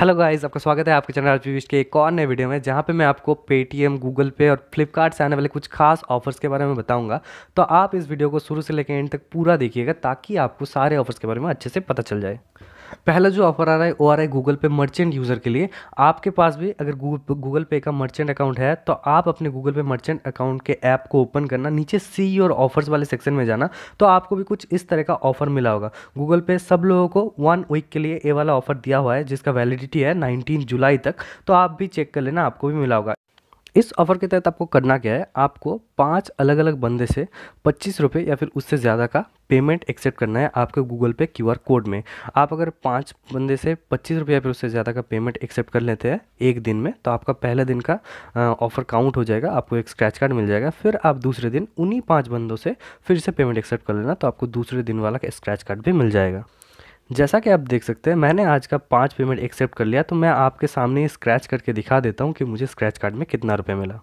hello guys आपका स्वागत है आपके चैनल आरपीविस्ट के एक और नए वीडियो में जहाँ पे मैं आपको पेटीएम गूगल पे और फ्लिपकार्ट से आने वाले कुछ खास ऑफर्स के बारे में बताऊंगा तो आप इस वीडियो को शुरू से लेकर एंड तक पूरा देखिएगा ताकि आपको सारे ऑफर्स के बारे में अच्छे से पता चल जाए पहला जो ऑफर आ रहा है वो आ रहा है गूगल पे मर्चेंट यूज़र के लिए आपके पास भी अगर गूगल गूगल पे का मर्चेंट अकाउंट है तो आप अपने गूगल पे मर्चेंट अकाउंट के ऐप को ओपन करना नीचे सी और ऑफर्स वाले सेक्शन में जाना तो आपको भी कुछ इस तरह का ऑफर मिला होगा गूगल पे सब लोगों को वन वीक के लिए ये वाला ऑफर दिया हुआ है जिसका वैलिडिटी वैलिडिटी है नाइनटीन जुलाई तक तो आप भी चेक कर लेना आपको भी मिला होगा इस ऑफ़र के तहत आपको करना क्या है आपको पांच अलग अलग बंदे से पच्चीस रुपये या फिर उससे ज़्यादा का पेमेंट एक्सेप्ट करना है आपके गूगल पे क्यूआर कोड में आप अगर पांच बंदे से पच्चीस रुपये या फिर उससे ज़्यादा का पेमेंट एक्सेप्ट कर लेते हैं एक दिन में तो आपका पहले दिन का ऑफ़र काउंट हो जाएगा आपको एक स्क्रैच कार्ड मिल जाएगा फिर आप दूसरे दिन उन्हीं पाँच बंदों से फिर से पेमेंट एक्सेप्ट कर लेना तो आपको दूसरे दिन वाला स्क्रैच कार्ड भी मिल जाएगा जैसा कि आप देख सकते हैं मैंने आज का पाँच पेमेंट एक्सेप्ट कर लिया तो मैं आपके सामने स्क्रैच करके दिखा देता हूँ कि मुझे स्क्रैच कार्ड में कितना रुपये मिला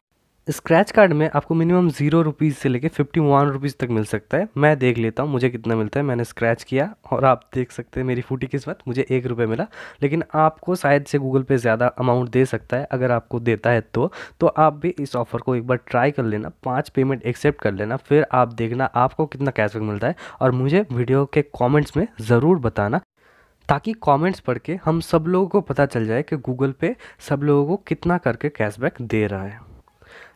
स्क्रैच कार्ड में आपको मिनिमम जीरो रुपीज़ से लेके फिफ्टी वन रुपीज़ तक मिल सकता है मैं देख लेता हूँ मुझे कितना मिलता है मैंने स्क्रैच किया और आप देख सकते हैं मेरी फूटी किस्मत मुझे एक रुपये मिला लेकिन आपको शायद से गूगल पे ज़्यादा अमाउंट दे सकता है अगर आपको देता है तो, तो आप भी इस ऑफ़र को एक बार ट्राई कर लेना पाँच पेमेंट एक्सेप्ट कर लेना फिर आप देखना आपको कितना कैशबैक मिलता है और मुझे वीडियो के कॉमेंट्स में ज़रूर बताना ताकि कमेंट्स पढ़ के हम सब लोगों को पता चल जाए कि गूगल पे सब लोगों को कितना करके कैशबैक दे रहा है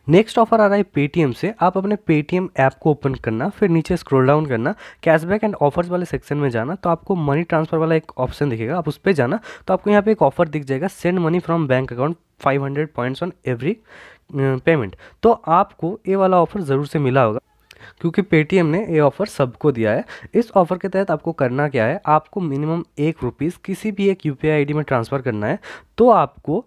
नेक्स्ट ऑफर आ रहा है पेटीएम से आप अपने पेटीएम ऐप को ओपन करना फिर नीचे स्क्रॉल डाउन करना कैशबैक एंड ऑफर्स वाले सेक्शन में जाना तो आपको मनी ट्रांसफर वाला एक ऑप्शन दिखेगा आप उस पर जाना तो आपको यहाँ पे एक ऑफर दिख जाएगा send money from bank account 500 points on every payment तो आपको ये वाला ऑफर ज़रूर से मिला होगा क्योंकि पेटीएम ने ये ऑफ़र सबको दिया है इस ऑफ़र के तहत आपको करना क्या है आपको मिनिमम एक रुपीज़ किसी भी एक यू पी में ट्रांसफ़र करना है तो आपको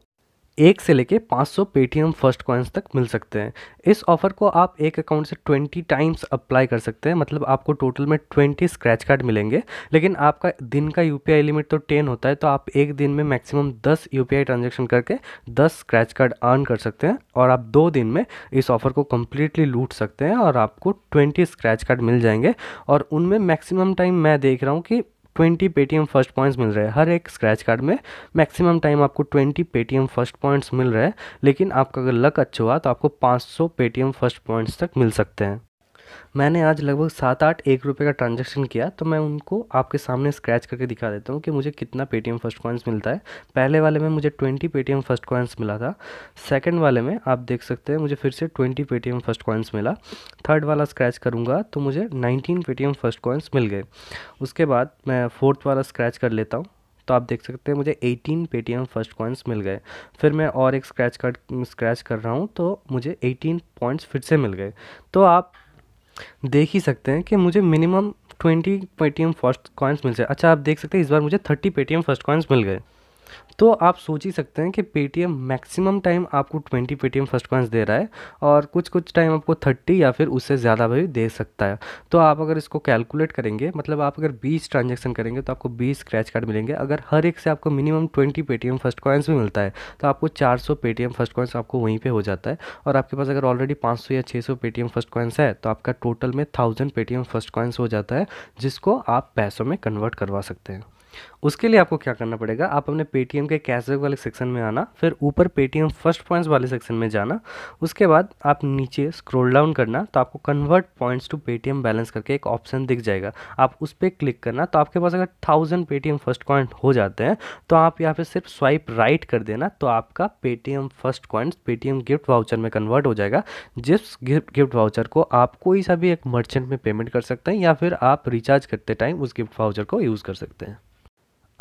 एक से लेके 500 पेटीएम फर्स्ट कॉइन्स तक मिल सकते हैं इस ऑफ़र को आप एक अकाउंट से 20 टाइम्स अप्लाई कर सकते हैं मतलब आपको टोटल में 20 स्क्रैच कार्ड मिलेंगे लेकिन आपका दिन का यू लिमिट तो 10 होता है तो आप एक दिन में मैक्सिमम 10 यू ट्रांजेक्शन करके 10 स्क्रैच कार्ड अर्न कर सकते हैं और आप दो दिन में इस ऑफ़र को कम्प्लीटली लूट सकते हैं और आपको ट्वेंटी स्क्रैच कार्ड मिल जाएंगे और उनमें मैक्सिमम टाइम मैं देख रहा हूँ कि ट्वेंटी पेटीएम फर्स्ट पॉइंट्स मिल रहे हैं हर एक स्क्रैच कार्ड में मैक्सिमम टाइम आपको ट्वेंटी पेटीएम फर्स्ट पॉइंट्स मिल रहे हैं लेकिन आपका अगर लक अच्छा हुआ तो आपको पाँच सौ पेटीएम फर्स्ट पॉइंट्स तक मिल सकते हैं मैंने आज लगभग सात आठ एक रुपये का ट्रांजेक्शन किया तो मैं उनको आपके सामने स्क्रैच करके दिखा देता हूँ कि मुझे कितना पेटीएम फर्स्ट कॉइन्स मिलता है पहले वाले में मुझे ट्वेंटी पेटीएम फर्स्ट कॉइन्स मिला था सेकेंड वाले में आप देख सकते हैं मुझे फिर से ट्वेंटी पेटीएम फर्स्ट कॉइन्स मिला थर्ड वाला स्क्रैच करूँगा तो मुझे नाइनटीन पेटीएम फर्स्ट कॉइन्स मिल गए उसके बाद मैं फोर्थ वाला स्क्रैच कर लेता हूँ तो आप देख सकते हैं मुझे 18 पेटीएम फर्स्ट कॉइन्स मिल गए फिर मैं और एक स्क्रैच कार्ड स्क्रैच कर रहा हूँ तो मुझे 18 पॉइंट्स फिर से मिल गए तो आप देख ही सकते हैं कि मुझे minimum twenty Paytm first coins मिल जाए अच्छा आप देख सकते हैं इस बार मुझे थर्टी पेटीएम फर्स्ट कॉइन्स मिल गए तो आप सोच ही सकते हैं कि पेटीएम मैक्सिमम टाइम आपको ट्वेंटी पेटीएम फर्स्ट पॉइंट्स दे रहा है और कुछ कुछ टाइम आपको थर्टी या फिर उससे ज़्यादा भी दे सकता है तो आप अगर इसको कैलकुलेट करेंगे मतलब आप अगर बीस ट्रांजेक्शन करेंगे तो आपको बीस स्क्रैच कार्ड मिलेंगे अगर हर एक से आपको minimum twenty Paytm first coins भी मिलता है तो आपको चार सौ फर्स्ट कॉइंस आपको वहीं पर हो जाता है और आपके पास अगर ऑलरेडी पाँच सौ या छः सौ फर्स्ट कॉइन्स है तो आपका टोटल में थाउजेंड पेटीएम फर्स्ट कॉइन्स हो जाता है जिसको आप पैसों में कन्वर्ट करवा सकते हैं उसके लिए आपको क्या करना पड़ेगा आप अपने पेटीएम के कैशबैक वाले सेक्शन में आना फिर ऊपर पेटीएम फर्स्ट पॉइंट्स वाले सेक्शन में जाना उसके बाद आप नीचे स्क्रॉल डाउन करना तो आपको convert points to Paytm balance करके एक ऑप्शन दिख जाएगा आप उस पर क्लिक करना तो आपके पास अगर थाउजेंड पेटीएम फर्स्ट पॉइंट हो जाते हैं तो आप यहाँ पर सिर्फ स्वाइप राइट कर देना तो आपका Paytm first coins Paytm gift voucher में कन्वर्ट हो जाएगा जिस गिफ्ट वाउचर को आप कोई सा भी एक मर्चेंट में पेमेंट कर सकते हैं या फिर आप रिचार्ज करते टाइम उस गिफ्ट वाउचर को यूज़ कर सकते हैं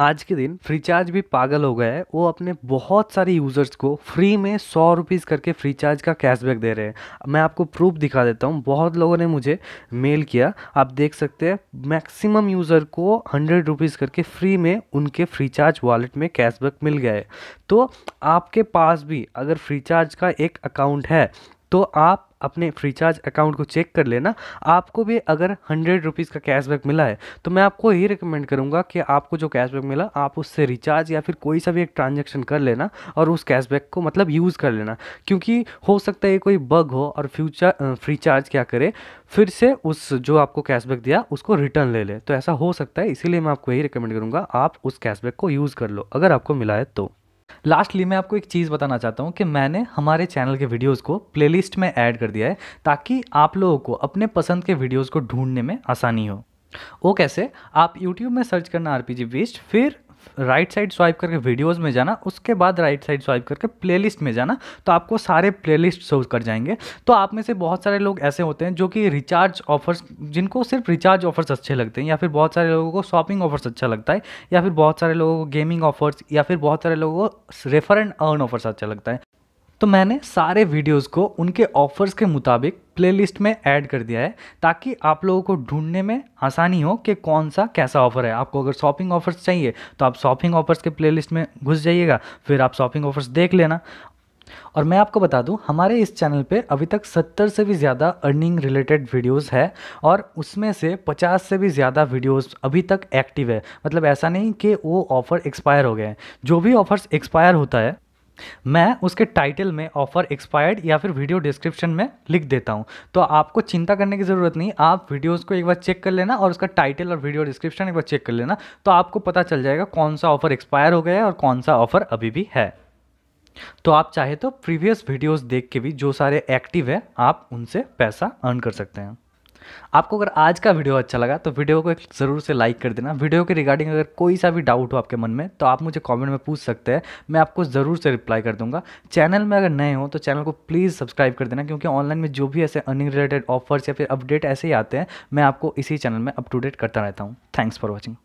आज के दिन फ्रीचार्ज भी पागल हो गया है वो अपने बहुत सारे यूज़र्स को फ्री में सौ रुपीज़ करके फ्रीचार्ज का कैशबैक दे रहे हैं मैं आपको प्रूफ दिखा देता हूँ बहुत लोगों ने मुझे मेल किया आप देख सकते हैं मैक्सिमम यूज़र को हंड्रेड रुपीज़ करके फ्री में उनके फ्रीचार्ज वॉलेट में कैशबैक मिल गया है तो आपके पास भी अगर फ्रीचार्ज का एक अकाउंट है तो आप अपने फ्रीचार्ज अकाउंट को चेक कर लेना आपको भी अगर हंड्रेड रुपीज़ का कैशबैक मिला है तो मैं आपको यही रिकमेंड करूँगा कि आपको जो कैशबैक मिला आप उससे रिचार्ज या फिर कोई सा भी एक ट्रांजेक्शन कर लेना और उस कैशबैक को मतलब यूज़ कर लेना क्योंकि हो सकता है कोई बग हो और फ्यूचर फ्रीचार्ज क्या करे फिर से उस जो आपको कैशबैक दिया उसको रिटर्न ले ले तो ऐसा हो सकता है इसीलिए मैं आपको यही रिकमेंड करूँगा आप उस कैशबैक को यूज़ कर लो अगर आपको मिला है तो लास्टली मैं आपको एक चीज़ बताना चाहता हूँ कि मैंने हमारे चैनल के वीडियोस को प्लेलिस्ट में ऐड कर दिया है ताकि आप लोगों को अपने पसंद के वीडियोस को ढूंढने में आसानी हो वो कैसे आप यूट्यूब में सर्च करना आर पी फिर राइट साइड स्वाइप करके वीडियोस में जाना उसके बाद राइट साइड स्वाइप करके प्लेलिस्ट में जाना तो आपको सारे प्लेलिस्ट शो कर जाएंगे तो आप में से बहुत सारे लोग ऐसे होते हैं जो कि रिचार्ज ऑफर्स जिनको सिर्फ रिचार्ज ऑफर्स अच्छे लगते हैं या फिर बहुत सारे लोगों को शॉपिंग ऑफर्स अच्छा लगता है या फिर बहुत सारे लोगों को गेमिंग ऑफर्स या फिर बहुत सारे लोगों को रेफर एंड अर्न ऑफर्स अच्छा लगता है तो मैंने सारे वीडियोस को उनके ऑफर्स के मुताबिक प्लेलिस्ट में ऐड कर दिया है ताकि आप लोगों को ढूंढने में आसानी हो कि कौन सा कैसा ऑफर है आपको अगर शॉपिंग ऑफर्स चाहिए तो आप शॉपिंग ऑफर्स के प्लेलिस्ट में घुस जाइएगा फिर आप शॉपिंग ऑफर्स देख लेना और मैं आपको बता दूं हमारे इस चैनल पे अभी तक 70 से भी ज़्यादा अर्निंग रिलेटेड वीडियोस है और उसमें से 50 से भी ज़्यादा वीडियोस अभी तक एक्टिव है मतलब ऐसा नहीं कि वो ऑफ़र एक्सपायर हो गए हैं जो भी ऑफ़र्स एक्सपायर होता है मैं उसके टाइटल में ऑफर एक्सपायर्ड या फिर वीडियो डिस्क्रिप्शन में लिख देता हूँ तो आपको चिंता करने की ज़रूरत नहीं आप वीडियोस को एक बार चेक कर लेना और उसका टाइटल और वीडियो डिस्क्रिप्शन एक बार चेक कर लेना तो आपको पता चल जाएगा कौन सा ऑफर एक्सपायर हो गया है और कौन सा ऑफर अभी भी है तो आप चाहे तो प्रीवियस वीडियोज़ देख के भी जो सारे एक्टिव है आप उनसे पैसा अर्न कर सकते हैं आपको अगर आज का वीडियो अच्छा लगा तो वीडियो को एक ज़रूर से लाइक कर देना वीडियो के रिगार्डिंग अगर कोई सा भी डाउट हो आपके मन में तो आप मुझे कॉमेंट में पूछ सकते हैं मैं आपको ज़रूर से रिप्लाई कर दूंगा चैनल में अगर नए हो तो चैनल को प्लीज़ सब्सक्राइब कर देना क्योंकि ऑनलाइन में जो भी ऐसे अर्निंग रिलेटेड ऑफर्स या फिर अपडेट ऐसे ही आते हैं मैं आपको इसी चैनल में अप टू डेट करता रहता हूँ थैंक्स फॉर वॉचिंग